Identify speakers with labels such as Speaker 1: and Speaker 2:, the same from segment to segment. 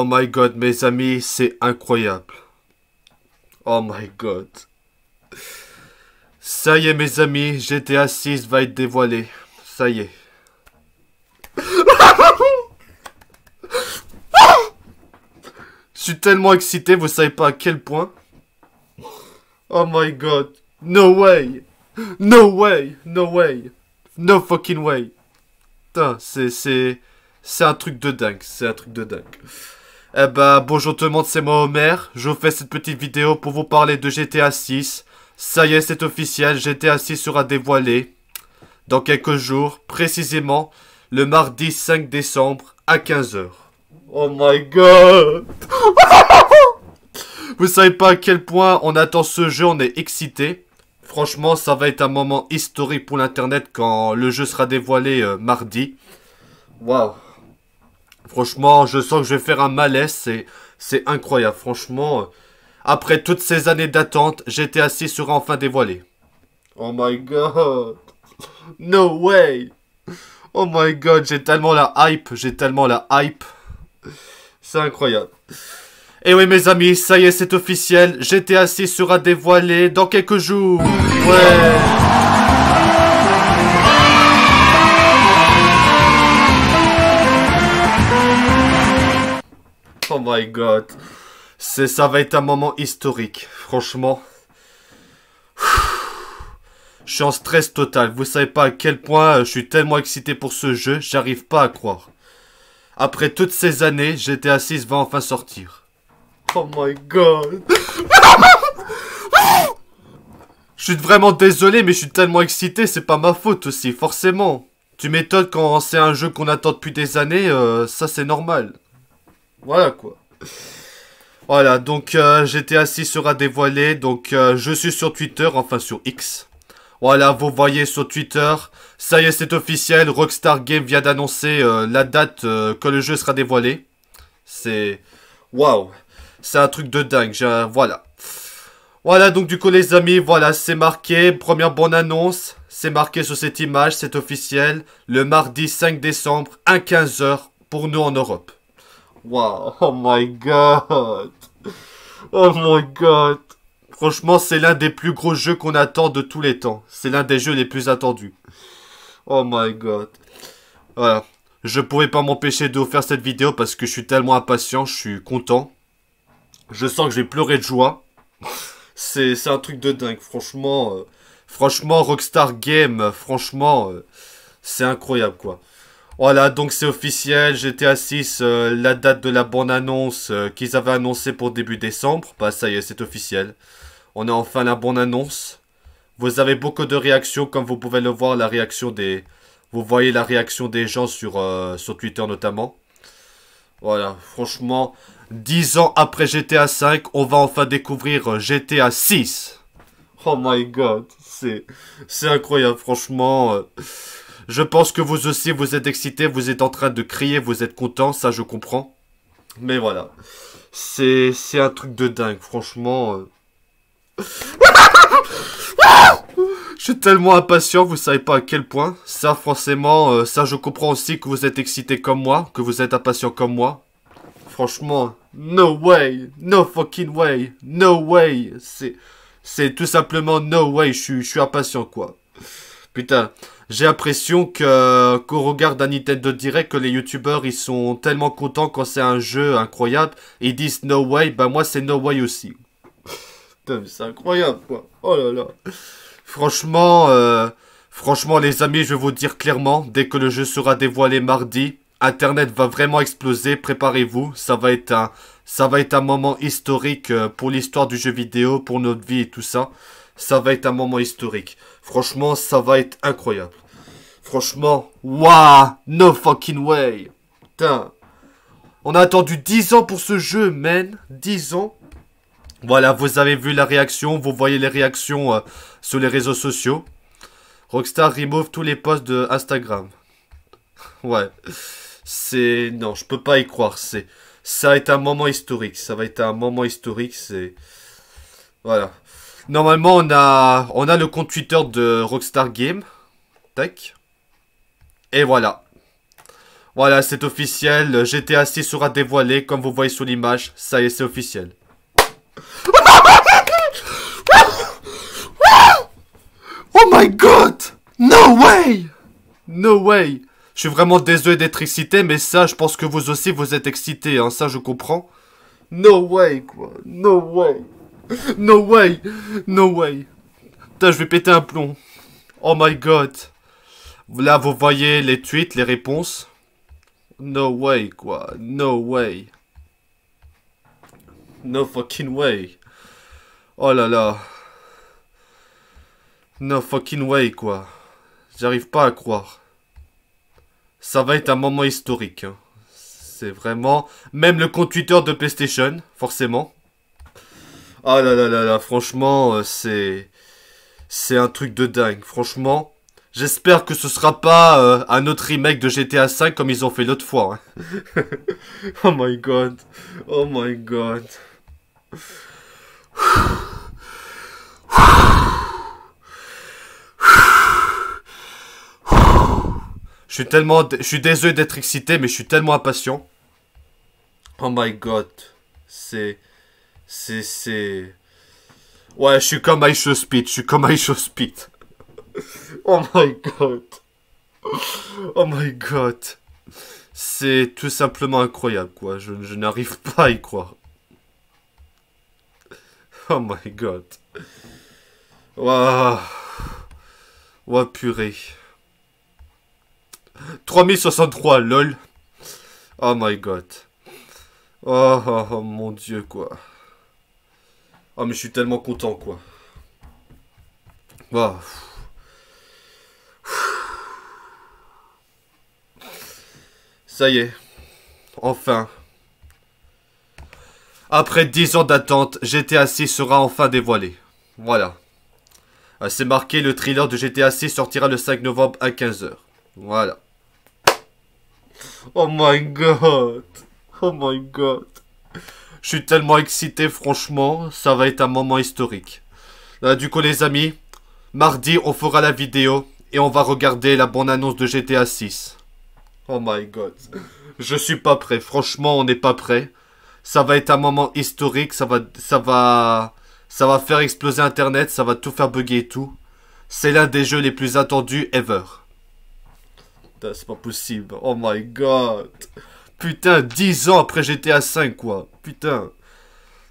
Speaker 1: Oh my god, mes amis, c'est incroyable. Oh my god. Ça y est, mes amis, GTA 6 va être dévoilé. Ça y est. Je suis tellement excité, vous savez pas à quel point. Oh my god. No way. No way. No way. No fucking way. Putain, c'est... C'est un truc de dingue. C'est un truc de dingue. Eh ben, bonjour tout le monde, c'est moi Homer, Je vous fais cette petite vidéo pour vous parler de GTA 6. Ça y est, c'est officiel, GTA 6 sera dévoilé dans quelques jours, précisément le mardi 5 décembre à 15h. Oh my god Vous savez pas à quel point on attend ce jeu, on est excité. Franchement, ça va être un moment historique pour l'internet quand le jeu sera dévoilé euh, mardi. Waouh Franchement, je sens que je vais faire un malaise, c'est incroyable. Franchement, euh, après toutes ces années d'attente, GTA 6 sera enfin dévoilé. Oh my god. No way. Oh my god, j'ai tellement la hype, j'ai tellement la hype. C'est incroyable. Et oui mes amis, ça y est, c'est officiel. GTA 6 sera dévoilé dans quelques jours. Ouais. Oh my god. C'est, ça va être un moment historique, franchement. Je suis en stress total. Vous savez pas à quel point euh, je suis tellement excité pour ce jeu, j'arrive pas à croire. Après toutes ces années, GTA 6 va enfin sortir. Oh my god. je suis vraiment désolé, mais je suis tellement excité, c'est pas ma faute aussi, forcément. Tu m'étonnes quand c'est un jeu qu'on attend depuis des années, euh, ça c'est normal. Voilà quoi. Voilà, donc GTA 6 sera dévoilé. Donc euh, je suis sur Twitter, enfin sur X. Voilà, vous voyez sur Twitter. Ça y est, c'est officiel. Rockstar Game vient d'annoncer euh, la date euh, que le jeu sera dévoilé. C'est... Waouh C'est un truc de dingue. Voilà. Voilà, donc du coup les amis, voilà, c'est marqué. Première bonne annonce. C'est marqué sur cette image, c'est officiel. Le mardi 5 décembre à 15h pour nous en Europe. Waouh, oh my god. Oh my god. Franchement, c'est l'un des plus gros jeux qu'on attend de tous les temps. C'est l'un des jeux les plus attendus. Oh my god. Voilà. Je pouvais pas m'empêcher de vous faire cette vidéo parce que je suis tellement impatient, je suis content. Je sens que je vais pleurer de joie. c'est un truc de dingue, franchement. Euh, franchement, Rockstar Game, franchement, euh, c'est incroyable quoi. Voilà, donc c'est officiel, GTA 6, euh, la date de la bonne annonce euh, qu'ils avaient annoncée pour début décembre, bah ça y est, c'est officiel. On a enfin la bonne annonce Vous avez beaucoup de réactions, comme vous pouvez le voir, la réaction des... Vous voyez la réaction des gens sur, euh, sur Twitter notamment. Voilà, franchement, 10 ans après GTA 5, on va enfin découvrir GTA 6. Oh my god, c'est... C'est incroyable, franchement... Je pense que vous aussi, vous êtes excité, vous êtes en train de crier, vous êtes content, ça je comprends. Mais voilà. C'est un truc de dingue, franchement. Euh. je suis tellement impatient, vous savez pas à quel point. Ça, forcément, euh, ça je comprends aussi que vous êtes excité comme moi, que vous êtes impatient comme moi. Franchement, no way, no fucking way, no way. C'est tout simplement no way, je suis impatient quoi. Putain, j'ai l'impression que qu'on regarde un Nintendo Direct que les youtubeurs ils sont tellement contents quand c'est un jeu incroyable ils disent No Way, ben moi c'est No Way aussi. c'est incroyable quoi. Oh là là. Franchement, euh, franchement les amis, je vais vous dire clairement, dès que le jeu sera dévoilé mardi, Internet va vraiment exploser, préparez-vous, ça va être un ça va être un moment historique euh, pour l'histoire du jeu vidéo, pour notre vie et tout ça ça va être un moment historique. Franchement, ça va être incroyable. Franchement, waouh, no fucking way. Putain. On a attendu 10 ans pour ce jeu, man. 10 ans. Voilà, vous avez vu la réaction, vous voyez les réactions euh, sur les réseaux sociaux. Rockstar remove tous les posts de Instagram. ouais. C'est... Non, je peux pas y croire. C'est... Ça va être un moment historique. Ça va être un moment historique. C'est... Voilà. Normalement, on a, on a le compte Twitter de Rockstar Game. Tac. Et voilà. Voilà, c'est officiel. GTA 6 sera dévoilé, comme vous voyez sur l'image. Ça y est, c'est officiel. Oh my god No way No way Je suis vraiment désolé d'être excité, mais ça, je pense que vous aussi, vous êtes excité. Hein. Ça, je comprends. No way, quoi. No way. No way No way Putain, je vais péter un plomb. Oh my god. Là, vous voyez les tweets, les réponses. No way, quoi. No way. No fucking way. Oh là là. No fucking way, quoi. J'arrive pas à croire. Ça va être un moment historique. Hein. C'est vraiment... Même le compte Twitter de PlayStation, forcément. Ah là là là là, franchement, euh, c'est. C'est un truc de dingue, franchement. J'espère que ce sera pas euh, un autre remake de GTA V comme ils ont fait l'autre fois. Hein. oh my god. Oh my god. Je suis tellement... Je suis désolé d'être excité, mais je suis tellement impatient. Oh my god. C'est... C'est. Ouais, je suis comme Aisha Speed, je suis comme Aisha Speed. oh my god. Oh my god. C'est tout simplement incroyable, quoi. Je, n'arrive pas à y croire. Oh my god. Waouh. waouh purée. 3063, lol. Oh my god. oh, oh, oh mon dieu, quoi. Oh, mais je suis tellement content, quoi. Ça y est. Enfin. Après 10 ans d'attente, GTA 6 sera enfin dévoilé. Voilà. Euh, c'est marqué, le thriller de GTA 6 sortira le 5 novembre à 15h. Voilà. Oh my god. Oh my god. Je suis tellement excité, franchement, ça va être un moment historique. Euh, du coup, les amis, mardi, on fera la vidéo et on va regarder la bonne annonce de GTA 6. Oh my god. Je suis pas prêt. Franchement, on n'est pas prêt. Ça va être un moment historique. Ça va, ça va, ça va faire exploser Internet. Ça va tout faire bugger et tout. C'est l'un des jeux les plus attendus ever. C'est pas possible. Oh my god. Putain, 10 ans après j'étais à 5, quoi. Putain.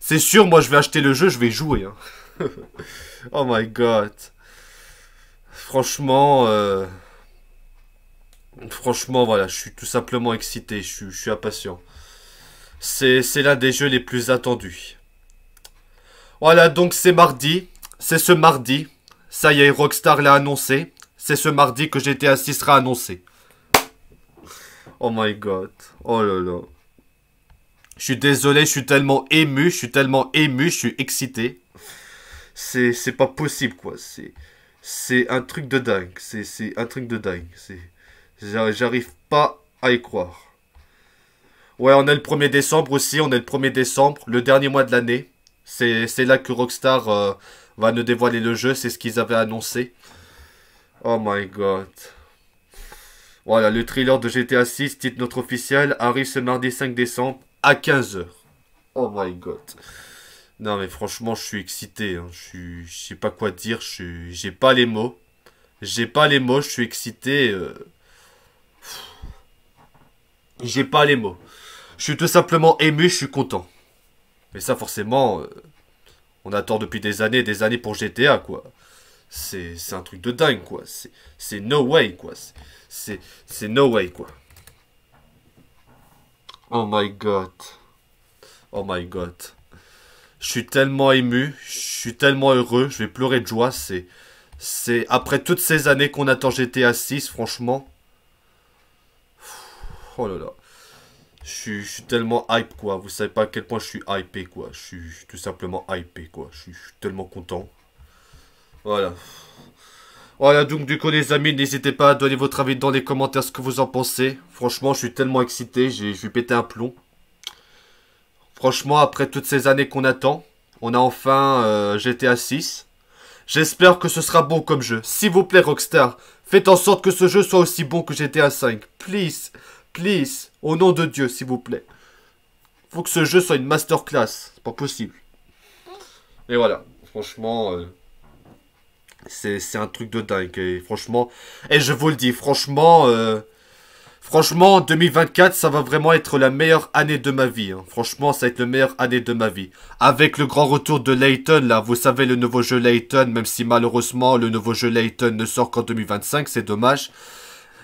Speaker 1: C'est sûr, moi, je vais acheter le jeu, je vais jouer. Hein. oh my god. Franchement, euh, franchement, voilà, je suis tout simplement excité, je suis, impatient. C'est l'un des jeux les plus attendus. Voilà, donc c'est mardi. C'est ce mardi. Ça y est, Rockstar l'a annoncé. C'est ce mardi que GTA 6 sera annoncé. Oh my god. Oh là là. Je suis désolé, je suis tellement ému, je suis tellement ému, je suis excité. C'est, c'est pas possible, quoi. C'est, c'est un truc de dingue. C'est, c'est un truc de dingue. C'est, j'arrive pas à y croire. Ouais, on est le 1er décembre aussi, on est le 1er décembre, le dernier mois de l'année. C'est, c'est là que Rockstar euh, va nous dévoiler le jeu, c'est ce qu'ils avaient annoncé. Oh my god. Voilà, le thriller de GTA 6, titre notre officiel, arrive ce mardi 5 décembre à 15h. Oh my god. Non mais franchement, je suis excité. Hein. Je, sais pas quoi dire. Je j'ai pas les mots. J'ai pas les mots. Je suis excité. Euh, j'ai pas les mots. Je suis tout simplement ému. Je suis content. Mais ça, forcément, euh, on attend depuis des années, des années pour GTA, quoi c'est un truc de dingue, quoi. C'est no way, quoi. C'est no way, quoi. Oh my god. Oh my god. Je suis tellement ému, je suis tellement heureux, je vais pleurer de joie. C'est après toutes ces années qu'on attend GTA 6, franchement. Oh là là. Je suis, tellement hype, quoi. Vous savez pas à quel point je suis hypé, quoi. Je suis, tout simplement hypé, quoi. je suis tellement content. Voilà. Voilà, donc du coup les amis, n'hésitez pas à donner votre avis dans les commentaires ce que vous en pensez. Franchement, je suis tellement excité, je vais péter un plomb. Franchement, après toutes ces années qu'on attend, on a enfin euh, GTA 6. J'espère que ce sera bon comme jeu. S'il vous plaît Rockstar, faites en sorte que ce jeu soit aussi bon que GTA 5. Please, please, au nom de Dieu s'il vous plaît. Faut que ce jeu soit une masterclass, c'est pas possible. Et voilà, franchement... Euh, c'est un truc de dingue. Et franchement, et je vous le dis, franchement, euh, franchement, 2024, ça va vraiment être la meilleure année de ma vie. Hein. Franchement, ça va être la meilleure année de ma vie. Avec le grand retour de Layton, là, vous savez, le nouveau jeu Layton, même si malheureusement, le nouveau jeu Layton ne sort qu'en 2025, c'est dommage.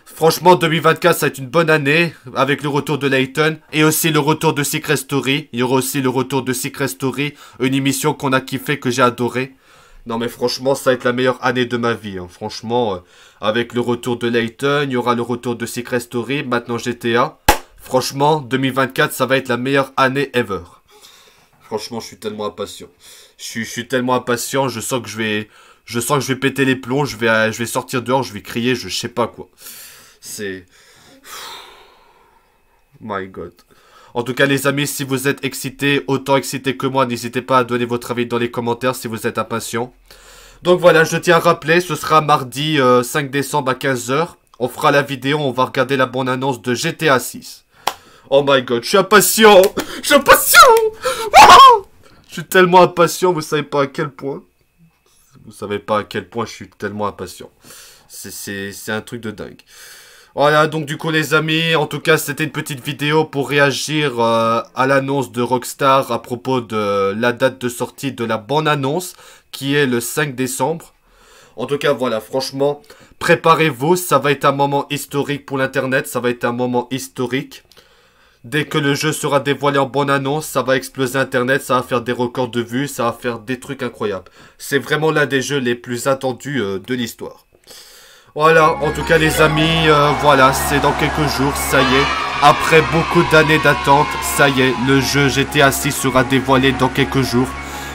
Speaker 1: Franchement, 2024, ça va être une bonne année avec le retour de Layton et aussi le retour de Secret Story. Il y aura aussi le retour de Secret Story, une émission qu'on a kiffé, que j'ai adoré. Non mais franchement, ça va être la meilleure année de ma vie. Hein. Franchement, euh, avec le retour de Layton, il y aura le retour de Secret Story, maintenant GTA. Franchement, 2024, ça va être la meilleure année ever. Franchement, je suis tellement impatient. Je suis, tellement impatient, je sens que je vais... Je sens que je vais péter les plombs, je vais, je vais sortir dehors, je vais crier, je sais pas quoi. C'est... My god. En tout cas, les amis, si vous êtes excités, autant excités que moi, n'hésitez pas à donner votre avis dans les commentaires si vous êtes impatient. Donc voilà, je tiens à rappeler, ce sera mardi 5 euh, décembre à 15h. On fera la vidéo, on va regarder la bonne annonce de GTA 6. Oh my god, je suis impatient Je suis impatient Je suis tellement impatient, vous savez pas à quel point. Vous savez pas à quel point je suis tellement impatient. C'est un truc de dingue. Voilà, donc du coup les amis, en tout cas c'était une petite vidéo pour réagir euh, à l'annonce de Rockstar à propos de la date de sortie de la bonne annonce qui est le 5 décembre. En tout cas voilà, franchement, préparez-vous, ça va être un moment historique pour l'internet, ça va être un moment historique. Dès que le jeu sera dévoilé en bonne annonce, ça va exploser Internet, ça va faire des records de vues, ça va faire des trucs incroyables. C'est vraiment l'un des jeux les plus attendus euh, de l'histoire. Voilà, en tout cas les amis, euh, voilà, c'est dans quelques jours, ça y est. Après beaucoup d'années d'attente, ça y est, le jeu GTA 6 sera dévoilé dans quelques jours.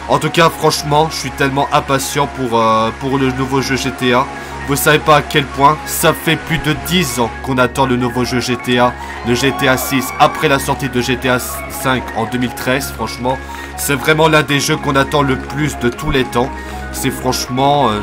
Speaker 1: En tout cas, franchement, je suis tellement impatient pour, euh, pour le nouveau jeu GTA. Vous savez pas à quel point, ça fait plus de 10 ans qu'on attend le nouveau jeu GTA, le GTA 6, après la sortie de GTA 5 en 2013, franchement. C'est vraiment l'un des jeux qu'on attend le plus de tous les temps. C'est franchement... Euh,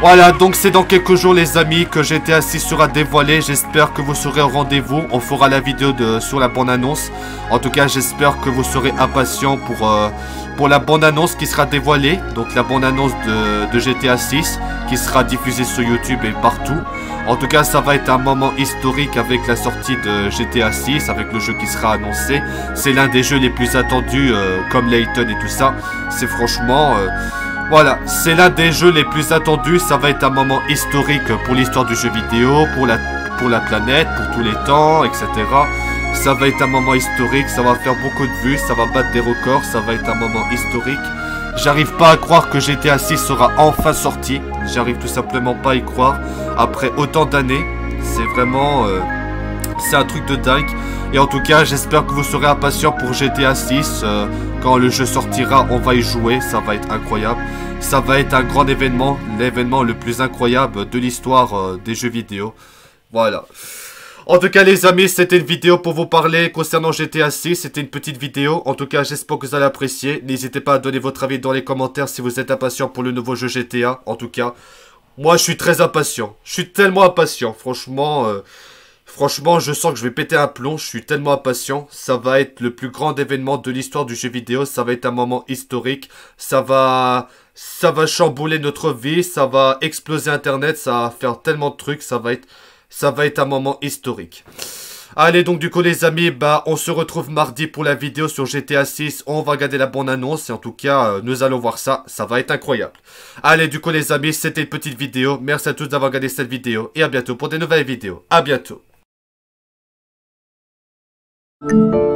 Speaker 1: voilà, donc c'est dans quelques jours les amis que GTA 6 sera dévoilé. J'espère que vous serez au rendez-vous. On fera la vidéo de, sur la bonne annonce En tout cas, j'espère que vous serez impatients pour, euh, pour la bonne annonce qui sera dévoilée. Donc la bonne annonce de, de, GTA 6 qui sera diffusée sur YouTube et partout. En tout cas, ça va être un moment historique avec la sortie de GTA 6, avec le jeu qui sera annoncé. C'est l'un des jeux les plus attendus, euh, comme Layton et tout ça. C'est franchement... Euh, voilà, c'est l'un des jeux les plus attendus, ça va être un moment historique pour l'histoire du jeu vidéo, pour la, pour la planète, pour tous les temps, etc. Ça va être un moment historique, ça va faire beaucoup de vues, ça va battre des records, ça va être un moment historique. J'arrive pas à croire que GTA 6 sera enfin sorti, j'arrive tout simplement pas à y croire, après autant d'années, c'est vraiment... Euh, c'est un truc de dingue. Et en tout cas, j'espère que vous serez impatients pour GTA 6. Euh, quand le jeu sortira, on va y jouer, ça va être incroyable. Ça va être un grand événement, l'événement le plus incroyable de l'histoire euh, des jeux vidéo. Voilà. En tout cas les amis, c'était une vidéo pour vous parler concernant GTA 6, c'était une petite vidéo, en tout cas j'espère que vous allez apprécier, n'hésitez pas à donner votre avis dans les commentaires si vous êtes impatient pour le nouveau jeu GTA, en tout cas, moi je suis très impatient, je suis tellement impatient, franchement... Euh, Franchement, je sens que je vais péter un plomb, je suis tellement impatient. Ça va être le plus grand événement de l'histoire du jeu vidéo, ça va être un moment historique, ça va... Ça va chambouler notre vie, ça va exploser Internet, ça va faire tellement de trucs, ça va être... Ça va être un moment historique. Allez donc du coup les amis, bah on se retrouve mardi pour la vidéo sur GTA 6, on va regarder la bonne annonce et en tout cas euh, nous allons voir ça, ça va être incroyable. Allez du coup les amis, c'était une petite vidéo, merci à tous d'avoir regardé cette vidéo et à bientôt pour des nouvelles vidéos, à bientôt. thank you